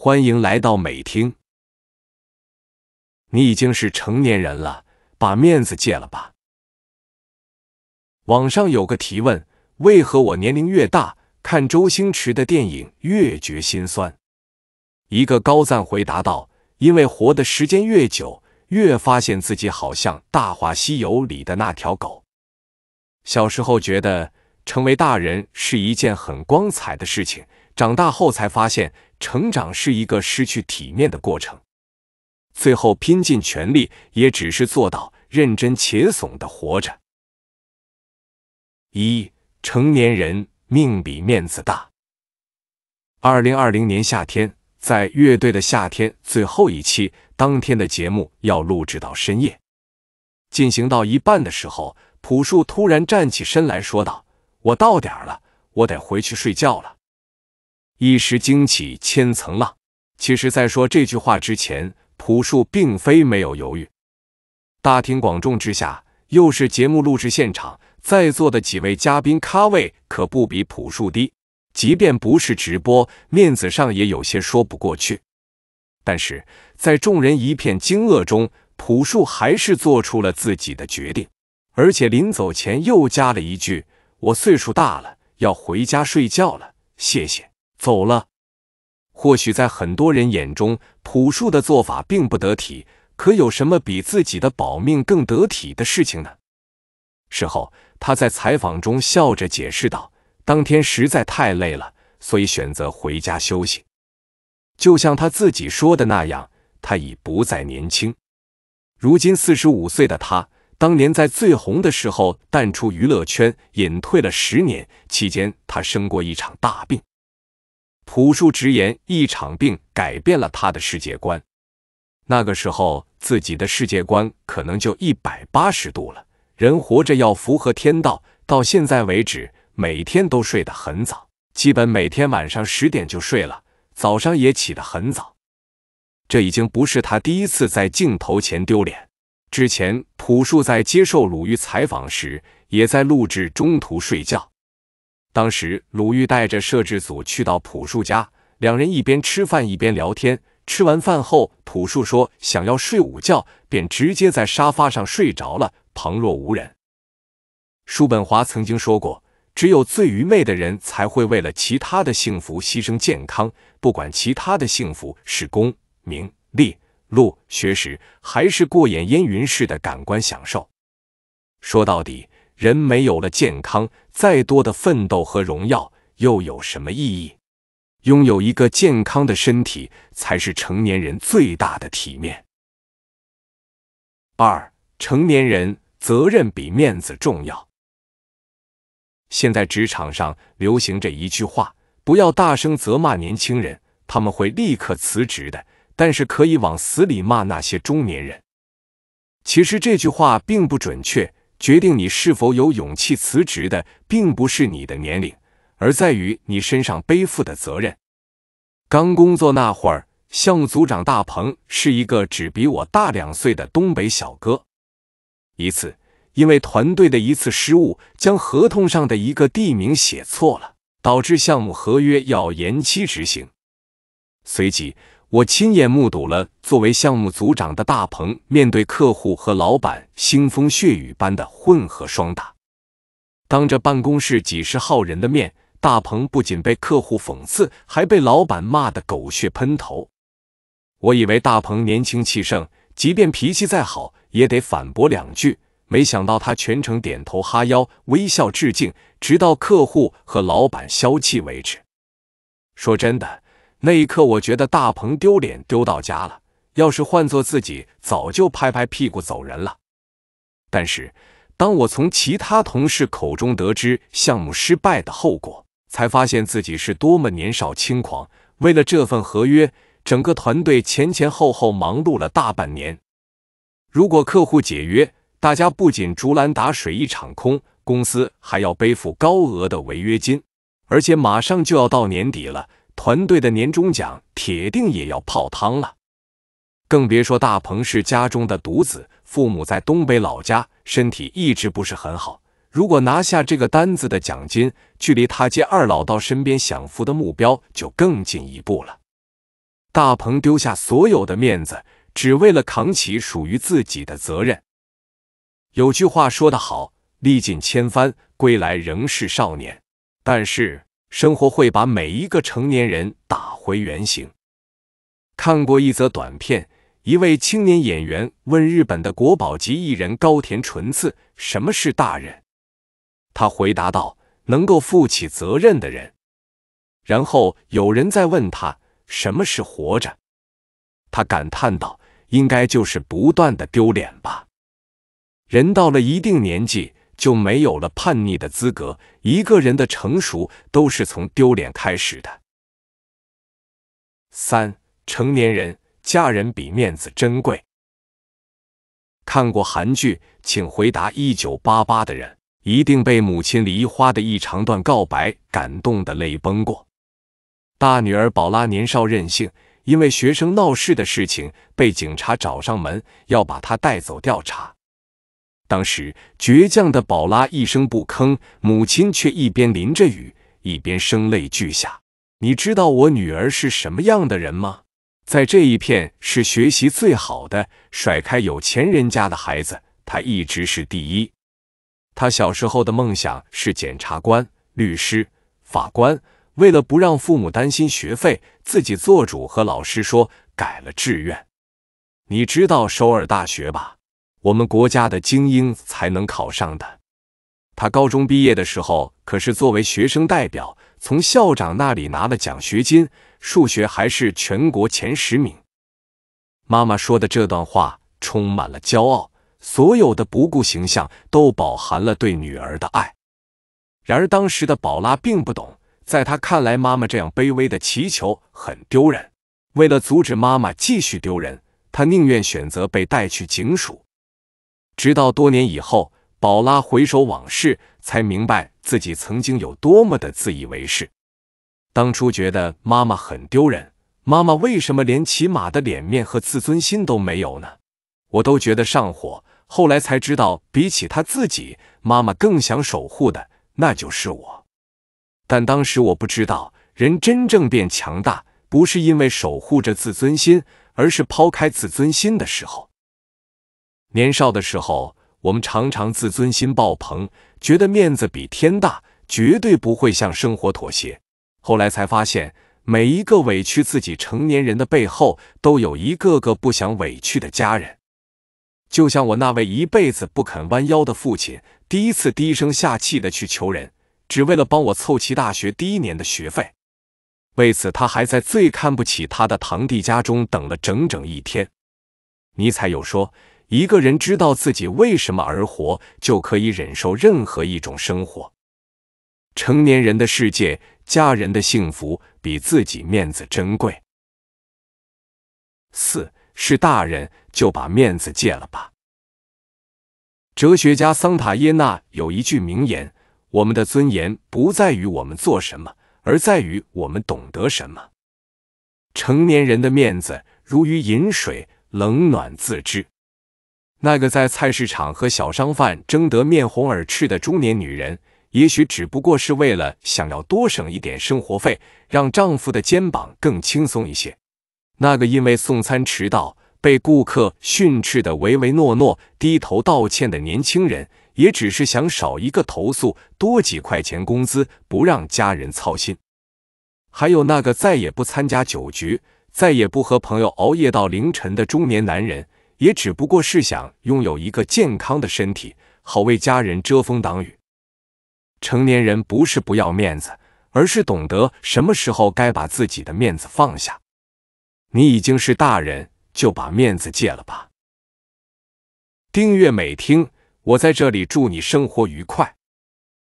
欢迎来到美听。你已经是成年人了，把面子戒了吧。网上有个提问：为何我年龄越大，看周星驰的电影越觉心酸？一个高赞回答道：“因为活的时间越久，越发现自己好像《大话西游》里的那条狗。小时候觉得成为大人是一件很光彩的事情，长大后才发现。”成长是一个失去体面的过程，最后拼尽全力，也只是做到认真且怂的活着。一成年人命比面子大。二零二零年夏天，在乐队的夏天最后一期，当天的节目要录制到深夜。进行到一半的时候，朴树突然站起身来说道：“我到点儿了，我得回去睡觉了。”一时惊起千层浪。其实，在说这句话之前，朴树并非没有犹豫。大庭广众之下，又是节目录制现场，在座的几位嘉宾咖位可不比朴树低，即便不是直播，面子上也有些说不过去。但是在众人一片惊愕中，朴树还是做出了自己的决定，而且临走前又加了一句：“我岁数大了，要回家睡觉了，谢谢。”走了。或许在很多人眼中，朴树的做法并不得体。可有什么比自己的保命更得体的事情呢？事后，他在采访中笑着解释道：“当天实在太累了，所以选择回家休息。”就像他自己说的那样，他已不再年轻。如今四十五岁的他，当年在最红的时候淡出娱乐圈，隐退了十年。期间，他生过一场大病。朴树直言，一场病改变了他的世界观。那个时候，自己的世界观可能就一百八十度了。人活着要符合天道，到现在为止，每天都睡得很早，基本每天晚上十点就睡了，早上也起得很早。这已经不是他第一次在镜头前丢脸。之前，朴树在接受鲁豫采访时，也在录制中途睡觉。当时，鲁豫带着摄制组去到朴树家，两人一边吃饭一边聊天。吃完饭后，朴树说想要睡午觉，便直接在沙发上睡着了，旁若无人。叔本华曾经说过，只有最愚昧的人才会为了其他的幸福牺牲健康，不管其他的幸福是功名利禄、学识，还是过眼烟云似的感官享受。说到底。人没有了健康，再多的奋斗和荣耀又有什么意义？拥有一个健康的身体，才是成年人最大的体面。二，成年人责任比面子重要。现在职场上流行着一句话：“不要大声责骂年轻人，他们会立刻辞职的；但是可以往死里骂那些中年人。”其实这句话并不准确。决定你是否有勇气辞职的，并不是你的年龄，而在于你身上背负的责任。刚工作那会儿，项目组长大鹏是一个只比我大两岁的东北小哥。一次，因为团队的一次失误，将合同上的一个地名写错了，导致项目合约要延期执行。随即，我亲眼目睹了作为项目组长的大鹏面对客户和老板腥风血雨般的混合双打。当着办公室几十号人的面，大鹏不仅被客户讽刺，还被老板骂得狗血喷头。我以为大鹏年轻气盛，即便脾气再好，也得反驳两句。没想到他全程点头哈腰，微笑致敬，直到客户和老板消气为止。说真的。那一刻，我觉得大鹏丢脸丢到家了。要是换做自己，早就拍拍屁股走人了。但是，当我从其他同事口中得知项目失败的后果，才发现自己是多么年少轻狂。为了这份合约，整个团队前前后后忙碌了大半年。如果客户解约，大家不仅竹篮打水一场空，公司还要背负高额的违约金，而且马上就要到年底了。团队的年终奖铁定也要泡汤了，更别说大鹏是家中的独子，父母在东北老家，身体一直不是很好。如果拿下这个单子的奖金，距离他接二老到身边享福的目标就更进一步了。大鹏丢下所有的面子，只为了扛起属于自己的责任。有句话说得好：“历尽千帆，归来仍是少年。”但是。生活会把每一个成年人打回原形。看过一则短片，一位青年演员问日本的国宝级艺人高田纯次：“什么是大人？”他回答道：“能够负起责任的人。”然后有人再问他：“什么是活着？”他感叹道：“应该就是不断的丢脸吧。”人到了一定年纪。就没有了叛逆的资格。一个人的成熟都是从丢脸开始的。三成年人嫁人比面子珍贵。看过韩剧《请回答一九八八》的人，一定被母亲梨花的一长段告白感动的泪崩过。大女儿宝拉年少任性，因为学生闹事的事情被警察找上门，要把她带走调查。当时，倔强的宝拉一声不吭，母亲却一边淋着雨，一边声泪俱下。你知道我女儿是什么样的人吗？在这一片是学习最好的，甩开有钱人家的孩子，她一直是第一。她小时候的梦想是检察官、律师、法官。为了不让父母担心学费，自己做主和老师说改了志愿。你知道首尔大学吧？我们国家的精英才能考上的。他高中毕业的时候，可是作为学生代表，从校长那里拿了奖学金，数学还是全国前十名。妈妈说的这段话充满了骄傲，所有的不顾形象都饱含了对女儿的爱。然而，当时的宝拉并不懂，在她看来，妈妈这样卑微的祈求很丢人。为了阻止妈妈继续丢人，她宁愿选择被带去警署。直到多年以后，宝拉回首往事，才明白自己曾经有多么的自以为是。当初觉得妈妈很丢人，妈妈为什么连骑马的脸面和自尊心都没有呢？我都觉得上火。后来才知道，比起她自己，妈妈更想守护的那就是我。但当时我不知道，人真正变强大，不是因为守护着自尊心，而是抛开自尊心的时候。年少的时候，我们常常自尊心爆棚，觉得面子比天大，绝对不会向生活妥协。后来才发现，每一个委屈自己成年人的背后，都有一个个不想委屈的家人。就像我那位一辈子不肯弯腰的父亲，第一次低声下气的去求人，只为了帮我凑齐大学第一年的学费。为此，他还在最看不起他的堂弟家中等了整整一天。尼采有说。一个人知道自己为什么而活，就可以忍受任何一种生活。成年人的世界，家人的幸福比自己面子珍贵。四是大人就把面子戒了吧。哲学家桑塔耶纳有一句名言：“我们的尊严不在于我们做什么，而在于我们懂得什么。”成年人的面子如鱼饮水，冷暖自知。那个在菜市场和小商贩争得面红耳赤的中年女人，也许只不过是为了想要多省一点生活费，让丈夫的肩膀更轻松一些。那个因为送餐迟到被顾客训斥的唯唯诺诺、低头道歉的年轻人，也只是想少一个投诉，多几块钱工资，不让家人操心。还有那个再也不参加酒局、再也不和朋友熬夜到凌晨的中年男人。也只不过是想拥有一个健康的身体，好为家人遮风挡雨。成年人不是不要面子，而是懂得什么时候该把自己的面子放下。你已经是大人，就把面子戒了吧。订阅美听，我在这里祝你生活愉快。